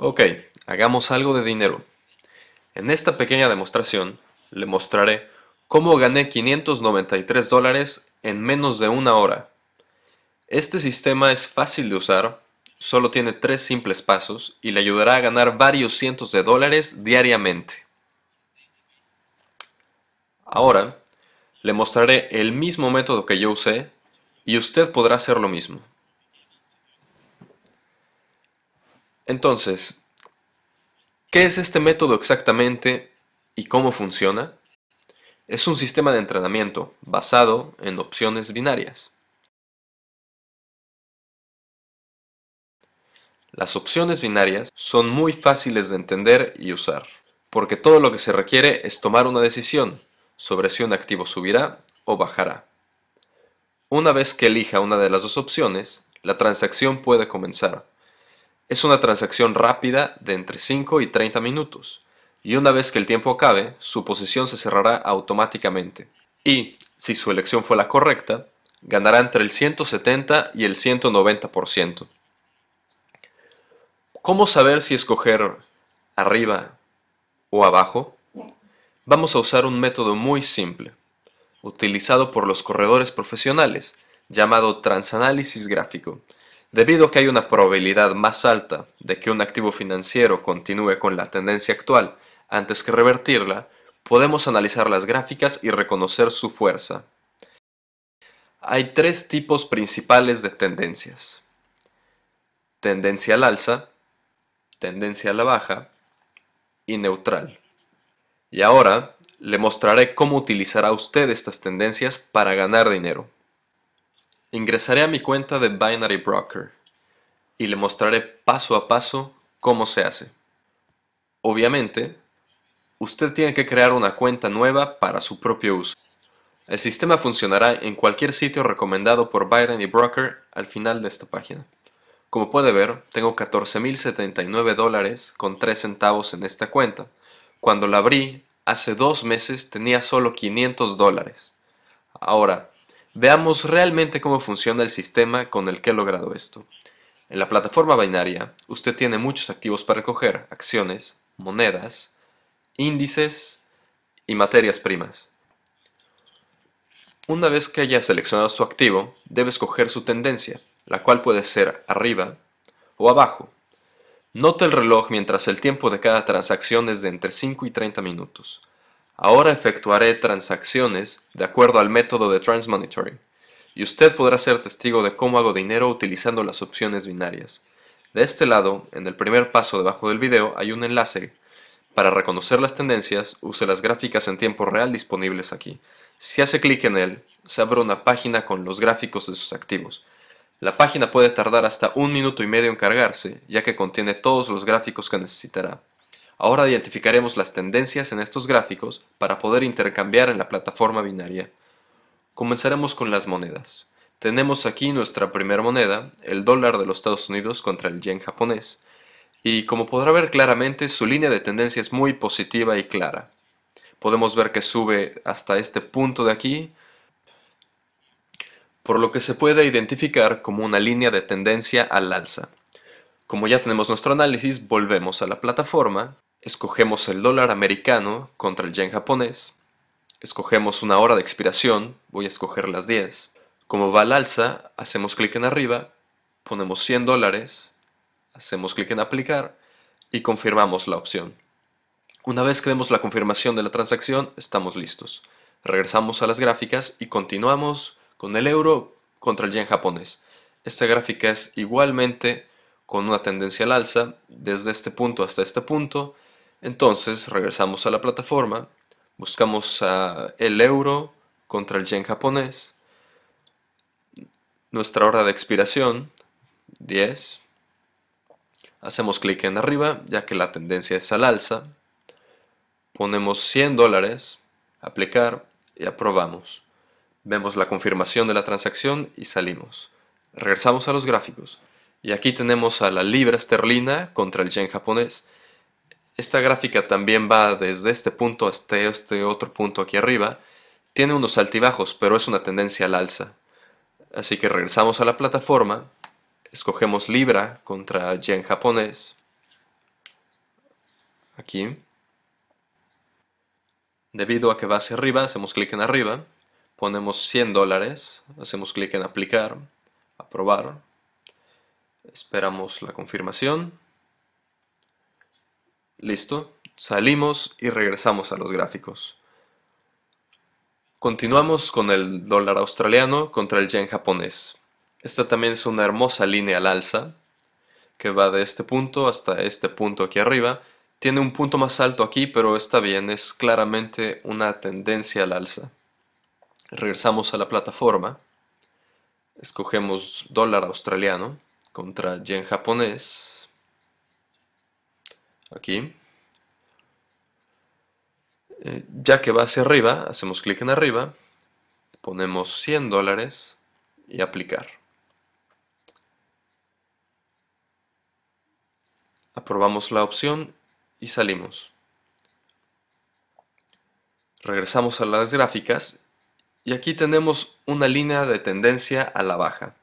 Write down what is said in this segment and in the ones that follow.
Ok, hagamos algo de dinero. En esta pequeña demostración le mostraré cómo gané 593 dólares en menos de una hora. Este sistema es fácil de usar, solo tiene tres simples pasos y le ayudará a ganar varios cientos de dólares diariamente. Ahora, le mostraré el mismo método que yo usé y usted podrá hacer lo mismo. Entonces, ¿qué es este método exactamente y cómo funciona? Es un sistema de entrenamiento basado en opciones binarias. Las opciones binarias son muy fáciles de entender y usar, porque todo lo que se requiere es tomar una decisión sobre si un activo subirá o bajará. Una vez que elija una de las dos opciones, la transacción puede comenzar, es una transacción rápida de entre 5 y 30 minutos, y una vez que el tiempo acabe, su posición se cerrará automáticamente. Y, si su elección fue la correcta, ganará entre el 170 y el 190%. ¿Cómo saber si escoger arriba o abajo? Vamos a usar un método muy simple, utilizado por los corredores profesionales, llamado transanálisis gráfico, Debido a que hay una probabilidad más alta de que un activo financiero continúe con la tendencia actual antes que revertirla, podemos analizar las gráficas y reconocer su fuerza. Hay tres tipos principales de tendencias. Tendencia al alza, tendencia a la baja y neutral. Y ahora le mostraré cómo utilizará usted estas tendencias para ganar dinero. Ingresaré a mi cuenta de Binary Broker y le mostraré paso a paso cómo se hace. Obviamente, usted tiene que crear una cuenta nueva para su propio uso. El sistema funcionará en cualquier sitio recomendado por Binary Broker al final de esta página. Como puede ver, tengo 14.079 dólares con 3 centavos en esta cuenta. Cuando la abrí, hace dos meses tenía solo 500 dólares. Ahora, Veamos realmente cómo funciona el sistema con el que he logrado esto. En la plataforma binaria, usted tiene muchos activos para recoger, acciones, monedas, índices y materias primas. Una vez que haya seleccionado su activo, debe escoger su tendencia, la cual puede ser arriba o abajo. Note el reloj mientras el tiempo de cada transacción es de entre 5 y 30 minutos. Ahora efectuaré transacciones de acuerdo al método de transmonitoring y usted podrá ser testigo de cómo hago dinero utilizando las opciones binarias. De este lado, en el primer paso debajo del video hay un enlace. Para reconocer las tendencias, use las gráficas en tiempo real disponibles aquí. Si hace clic en él, se abre una página con los gráficos de sus activos. La página puede tardar hasta un minuto y medio en cargarse, ya que contiene todos los gráficos que necesitará. Ahora identificaremos las tendencias en estos gráficos para poder intercambiar en la plataforma binaria. Comenzaremos con las monedas. Tenemos aquí nuestra primera moneda, el dólar de los Estados Unidos contra el yen japonés, y como podrá ver claramente su línea de tendencia es muy positiva y clara. Podemos ver que sube hasta este punto de aquí, por lo que se puede identificar como una línea de tendencia al alza. Como ya tenemos nuestro análisis, volvemos a la plataforma Escogemos el dólar americano contra el yen japonés. Escogemos una hora de expiración, voy a escoger las 10. Como va al alza, hacemos clic en arriba, ponemos 100 dólares, hacemos clic en aplicar y confirmamos la opción. Una vez que vemos la confirmación de la transacción, estamos listos. Regresamos a las gráficas y continuamos con el euro contra el yen japonés. Esta gráfica es igualmente con una tendencia al alza desde este punto hasta este punto entonces regresamos a la plataforma, buscamos el euro contra el yen japonés, nuestra hora de expiración, 10. Hacemos clic en arriba, ya que la tendencia es al alza. Ponemos 100 dólares, aplicar y aprobamos. Vemos la confirmación de la transacción y salimos. Regresamos a los gráficos. Y aquí tenemos a la libra esterlina contra el yen japonés. Esta gráfica también va desde este punto hasta este otro punto aquí arriba. Tiene unos altibajos, pero es una tendencia al alza. Así que regresamos a la plataforma, escogemos Libra contra Yen japonés. Aquí. Debido a que va hacia arriba, hacemos clic en arriba, ponemos 100 dólares, hacemos clic en aplicar, aprobar, esperamos la confirmación. Listo. Salimos y regresamos a los gráficos. Continuamos con el dólar australiano contra el yen japonés. Esta también es una hermosa línea al alza que va de este punto hasta este punto aquí arriba. Tiene un punto más alto aquí, pero está bien, es claramente una tendencia al alza. Regresamos a la plataforma. Escogemos dólar australiano contra yen japonés aquí. Eh, ya que va hacia arriba, hacemos clic en arriba, ponemos 100 dólares y aplicar. Aprobamos la opción y salimos. Regresamos a las gráficas y aquí tenemos una línea de tendencia a la baja.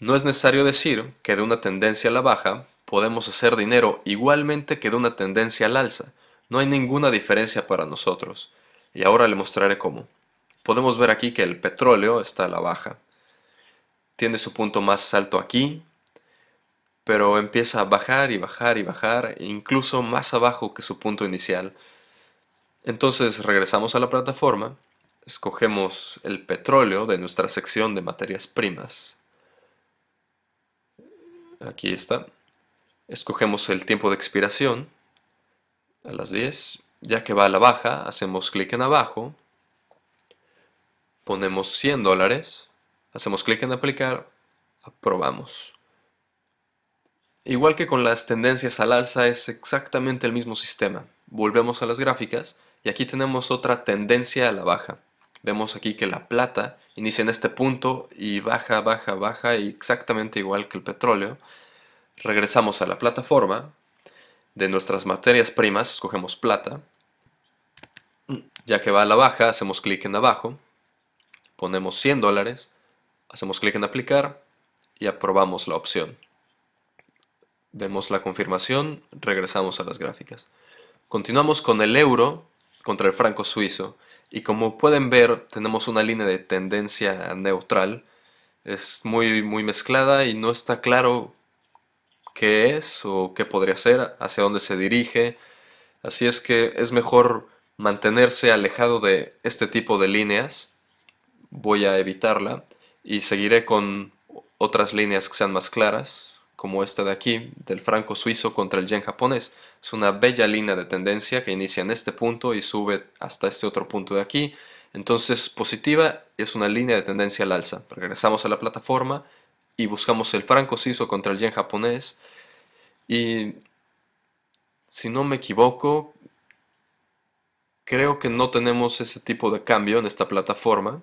No es necesario decir que de una tendencia a la baja podemos hacer dinero igualmente que de una tendencia al alza. No hay ninguna diferencia para nosotros. Y ahora le mostraré cómo. Podemos ver aquí que el petróleo está a la baja. Tiene su punto más alto aquí, pero empieza a bajar y bajar y bajar, incluso más abajo que su punto inicial. Entonces regresamos a la plataforma, escogemos el petróleo de nuestra sección de materias primas. Aquí está escogemos el tiempo de expiración a las 10, ya que va a la baja, hacemos clic en abajo, ponemos 100 dólares, hacemos clic en aplicar, aprobamos. Igual que con las tendencias al alza es exactamente el mismo sistema. Volvemos a las gráficas y aquí tenemos otra tendencia a la baja. Vemos aquí que la plata inicia en este punto y baja, baja, baja, exactamente igual que el petróleo regresamos a la plataforma, de nuestras materias primas escogemos plata, ya que va a la baja hacemos clic en abajo, ponemos 100 dólares, hacemos clic en aplicar y aprobamos la opción. Vemos la confirmación, regresamos a las gráficas. Continuamos con el euro contra el franco suizo y como pueden ver tenemos una línea de tendencia neutral, es muy, muy mezclada y no está claro qué es o qué podría ser, hacia dónde se dirige. Así es que es mejor mantenerse alejado de este tipo de líneas. Voy a evitarla y seguiré con otras líneas que sean más claras, como esta de aquí, del franco suizo contra el yen japonés. Es una bella línea de tendencia que inicia en este punto y sube hasta este otro punto de aquí. Entonces, positiva es una línea de tendencia al alza. Regresamos a la plataforma y buscamos el franco suizo contra el yen japonés y si no me equivoco, creo que no tenemos ese tipo de cambio en esta plataforma.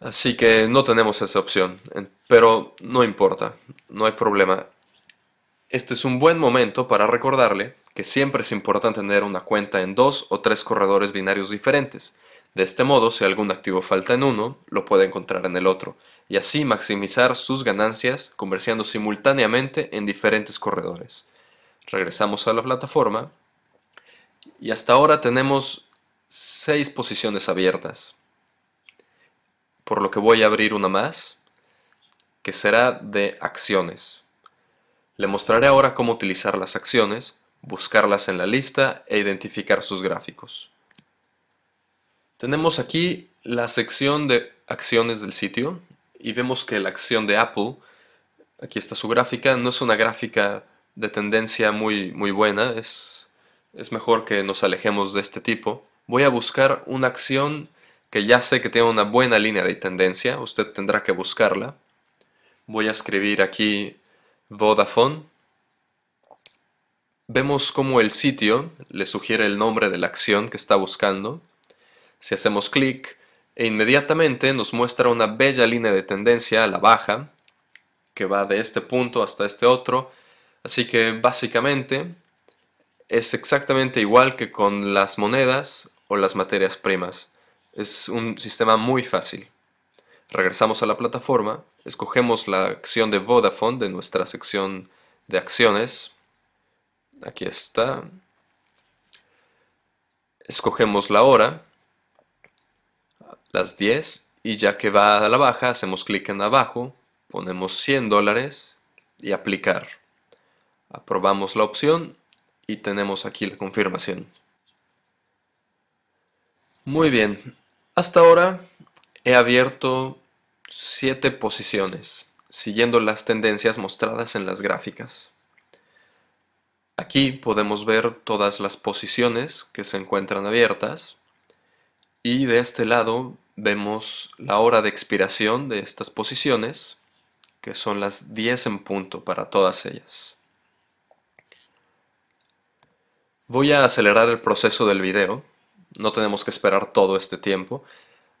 Así que no tenemos esa opción, pero no importa, no hay problema. Este es un buen momento para recordarle que siempre es importante tener una cuenta en dos o tres corredores binarios diferentes de este modo, si algún activo falta en uno, lo puede encontrar en el otro, y así maximizar sus ganancias comerciando simultáneamente en diferentes corredores. Regresamos a la plataforma y hasta ahora tenemos seis posiciones abiertas, por lo que voy a abrir una más, que será de acciones. Le mostraré ahora cómo utilizar las acciones, buscarlas en la lista e identificar sus gráficos. Tenemos aquí la sección de acciones del sitio y vemos que la acción de Apple, aquí está su gráfica, no es una gráfica de tendencia muy, muy buena, es, es mejor que nos alejemos de este tipo. Voy a buscar una acción que ya sé que tiene una buena línea de tendencia, usted tendrá que buscarla. Voy a escribir aquí Vodafone. Vemos cómo el sitio le sugiere el nombre de la acción que está buscando. Si hacemos clic, e inmediatamente nos muestra una bella línea de tendencia a la baja, que va de este punto hasta este otro, así que básicamente es exactamente igual que con las monedas o las materias primas. Es un sistema muy fácil. Regresamos a la plataforma, escogemos la acción de Vodafone de nuestra sección de acciones. Aquí está. Escogemos la hora las 10 y ya que va a la baja hacemos clic en abajo, ponemos 100 dólares y aplicar. Aprobamos la opción y tenemos aquí la confirmación. Muy bien, hasta ahora he abierto 7 posiciones, siguiendo las tendencias mostradas en las gráficas. Aquí podemos ver todas las posiciones que se encuentran abiertas y de este lado vemos la hora de expiración de estas posiciones, que son las 10 en punto para todas ellas. Voy a acelerar el proceso del video, no tenemos que esperar todo este tiempo,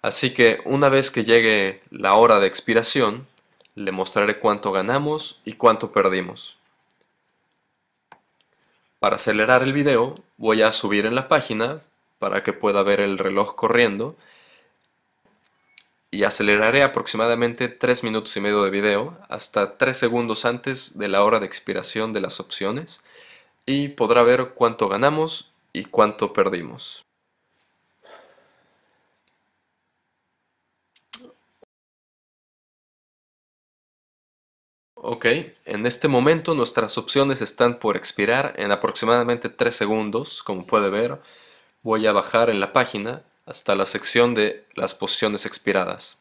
así que una vez que llegue la hora de expiración, le mostraré cuánto ganamos y cuánto perdimos. Para acelerar el video, voy a subir en la página para que pueda ver el reloj corriendo y aceleraré aproximadamente 3 minutos y medio de video hasta 3 segundos antes de la hora de expiración de las opciones y podrá ver cuánto ganamos y cuánto perdimos. Ok, en este momento nuestras opciones están por expirar en aproximadamente 3 segundos, como puede ver voy a bajar en la página hasta la sección de las posiciones expiradas.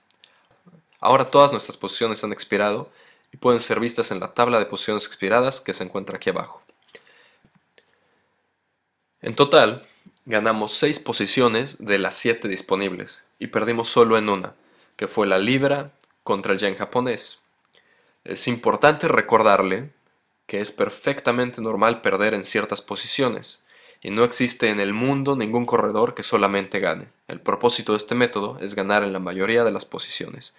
Ahora todas nuestras posiciones han expirado y pueden ser vistas en la tabla de posiciones expiradas que se encuentra aquí abajo. En total, ganamos 6 posiciones de las 7 disponibles y perdimos solo en una, que fue la libra contra el yen japonés. Es importante recordarle que es perfectamente normal perder en ciertas posiciones, y no existe en el mundo ningún corredor que solamente gane. El propósito de este método es ganar en la mayoría de las posiciones.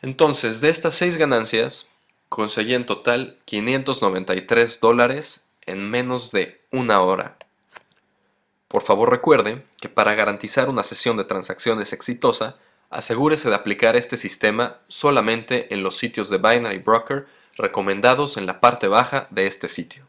Entonces, de estas seis ganancias, conseguí en total 593 dólares en menos de una hora. Por favor recuerde que para garantizar una sesión de transacciones exitosa, asegúrese de aplicar este sistema solamente en los sitios de Binary Broker recomendados en la parte baja de este sitio.